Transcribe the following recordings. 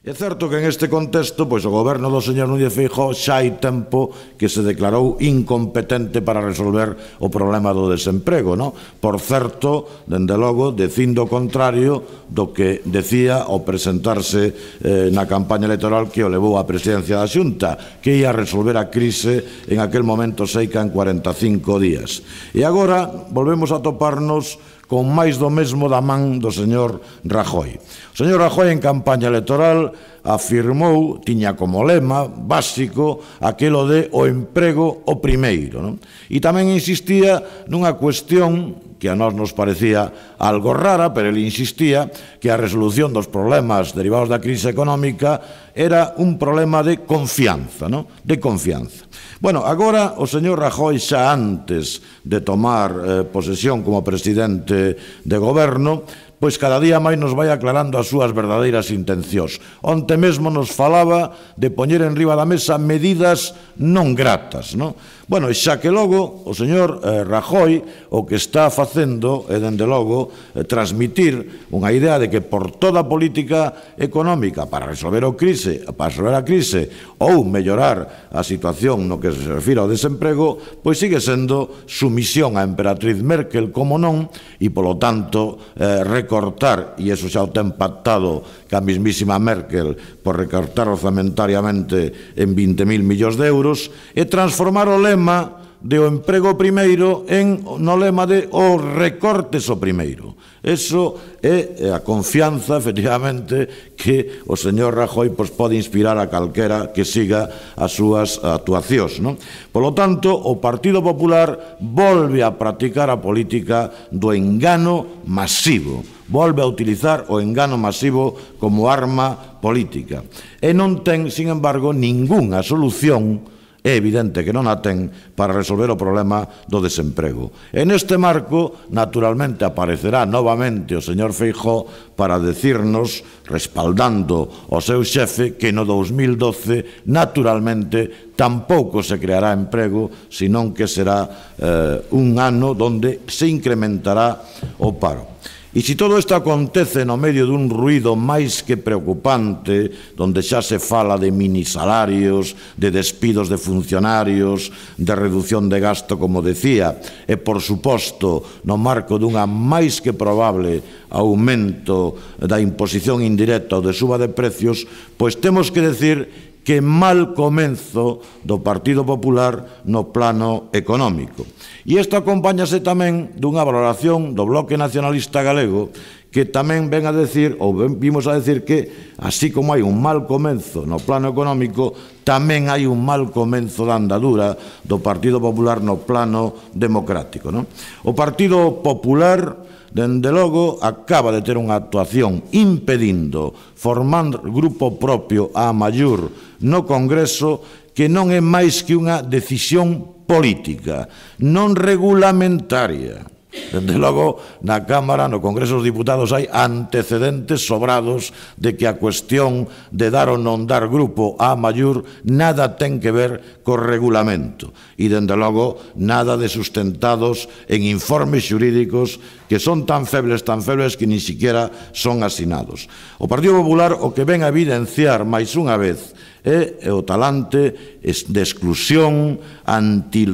É certo que en este contexto, pois o goberno do señor Núñez Feijó xa hai tempo que se declarou incompetente para resolver o problema do desemprego, non? Por certo, dende logo, dicindo o contrario do que decía ao presentarse eh, na campaña electoral que o levou á presidencia da Xunta, que ia resolver a crise en aquel momento seica en 45 días. E agora volvemos a toparnos con máis do mesmo da man do señor Rajoy. O señor Rajoy en campaña electoral afirmou, tiña como lema básico aquilo de o emprego o primeiro. Non? E tamén insistía nunha cuestión que a nós nos parecía algo rara, pero ele insistía que a resolución dos problemas derivados da crise económica era un problema de confianza, ¿no? de confianza. Bueno, agora o señor Rajoy xa antes de tomar eh, posesión como presidente de goberno, pois cada día máis nos vai aclarando as súas verdadeiras intencións. Onte mesmo nos falaba de poñer en riba da mesa medidas non gratas, non? Bueno, e xa que logo o señor eh, Rajoy o que está facendo é dende logo eh, transmitir unha idea de que por toda a política económica para resolver o crise, para resolver a crise ou mellorar a situación no que se refira ao desemprego, pois sigue sendo sumisión á emperatriz Merkel, como non, e polo tanto eh, recortar, e eso xa o ten pactado ca mismísima Merkel por recortar orzamentariamente en 20.000 millóns de euros, e transformar o lema lema de o emprego primeiro en no lema de o recortes o primeiro. Eso é a confianza, efectivamente, que o señor Rajoy pois, pode inspirar a calquera que siga as súas actuacións. Non? Polo tanto, o Partido Popular volve a practicar a política do engano masivo, volve a utilizar o engano masivo como arma política. E non ten, sin embargo, ningunha solución é evidente que non a ten para resolver o problema do desemprego. En este marco, naturalmente, aparecerá novamente o señor Feijó para decirnos, respaldando o seu xefe, que no 2012, naturalmente, tampouco se creará emprego, senón que será eh, un ano donde se incrementará o paro. E se todo isto acontece no medio dun ruido máis que preocupante, donde xa se fala de minisalarios, de despidos de funcionarios, de reducción de gasto, como decía, e, por suposto, no marco dunha máis que probable aumento da imposición indirecta ou de suba de precios, pois temos que decir que mal comenzo do Partido Popular no plano económico. E isto acompáñase tamén dunha valoración do Bloque Nacionalista Galego que tamén ven a decir, ou ven, vimos a decir que, así como hai un mal comenzo no plano económico, tamén hai un mal comenzo da andadura do Partido Popular no plano democrático. Non? O Partido Popular, dende logo, acaba de ter unha actuación impedindo, formar grupo propio a maior no Congreso que non é máis que unha decisión política, non regulamentaria. Dende logo, na Cámara, no Congreso dos Diputados, hai antecedentes sobrados de que a cuestión de dar ou non dar grupo a Mayur nada ten que ver co regulamento e, dende logo, nada de sustentados en informes xurídicos que son tan febles, tan febles, que ni siquiera son asinados. O Partido Popular o que ven a evidenciar máis unha vez é o talante de exclusión anti...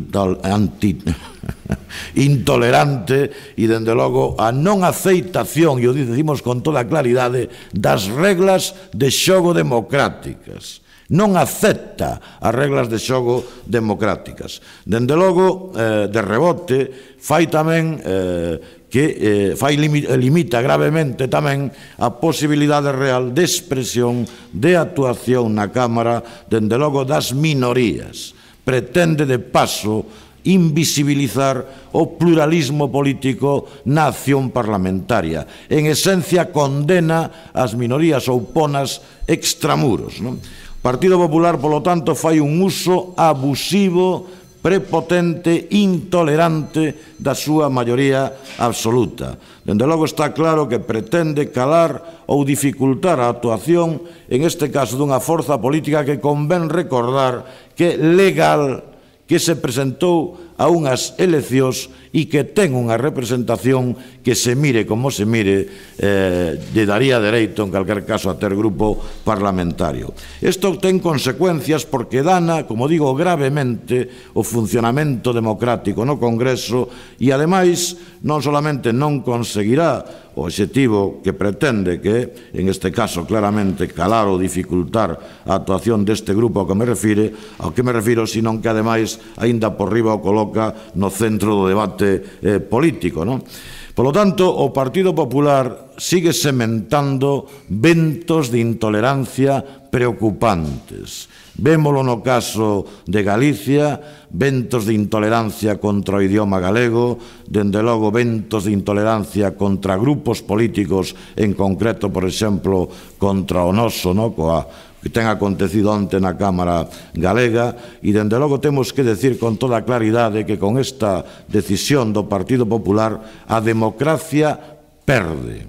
anti intolerante e, dende logo, a non aceitación, e o dicimos con toda claridade, das reglas de xogo democráticas. Non acepta as reglas de xogo democráticas. Dende logo, eh, de rebote, fai tamén eh, que eh, fai limita gravemente tamén a posibilidade real de expresión, de actuación na Cámara, dende logo das minorías. Pretende de paso invisibilizar o pluralismo político na acción parlamentaria. En esencia, condena as minorías ou ponas extramuros. Non? O Partido Popular, polo tanto, fai un uso abusivo prepotente, intolerante da súa maioría absoluta. Dende logo está claro que pretende calar ou dificultar a actuación, en este caso dunha forza política que convén recordar que legal que se presentou a unhas eleccións e que ten unha representación que se mire como se mire eh, lle daría dereito en calquer caso a ter grupo parlamentario. Isto ten consecuencias porque dana, como digo, gravemente o funcionamento democrático no Congreso e ademais non solamente non conseguirá o objetivo que pretende que, en este caso claramente, calar ou dificultar a actuación deste grupo ao que me refire, ao que me refiro, senón que ademais, aínda por riba o coloca no centro do debate eh, político. Non? Polo tanto, o Partido Popular sigue sementando ventos de intolerancia preocupantes. Vémolo no caso de Galicia, ventos de intolerancia contra o idioma galego, dende logo ventos de intolerancia contra grupos políticos, en concreto, por exemplo, contra o noso, no? coa que ten acontecido onte na Cámara Galega e, dende logo, temos que decir con toda claridade que con esta decisión do Partido Popular a democracia perde.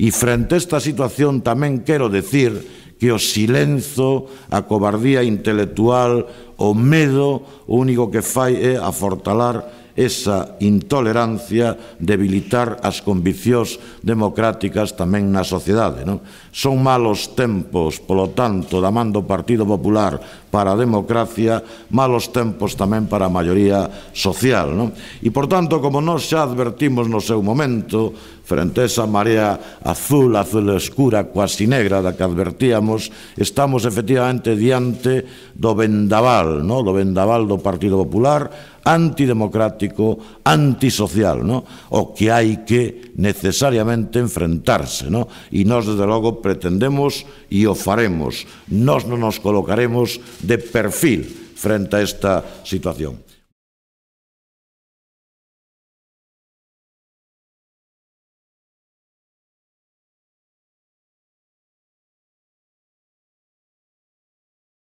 E frente a esta situación tamén quero decir que o silenzo, a cobardía intelectual, O medo o único que fai é afortalar esa intolerancia, debilitar as conviccións democráticas tamén na sociedade. Non? Son malos tempos, polo tanto, da mando Partido Popular para a democracia, malos tempos tamén para a maioría social. Non? E, por tanto, como nós xa advertimos no seu momento, frente a esa marea azul, azul escura, cuasi negra da que advertíamos, estamos efectivamente diante do vendaval vendaval, ¿no? do vendaval do Partido Popular, antidemocrático, antisocial, ¿no? o que hai que necesariamente enfrentarse. ¿no? E nós, desde logo, pretendemos e o faremos. Nós non nos colocaremos de perfil frente a esta situación.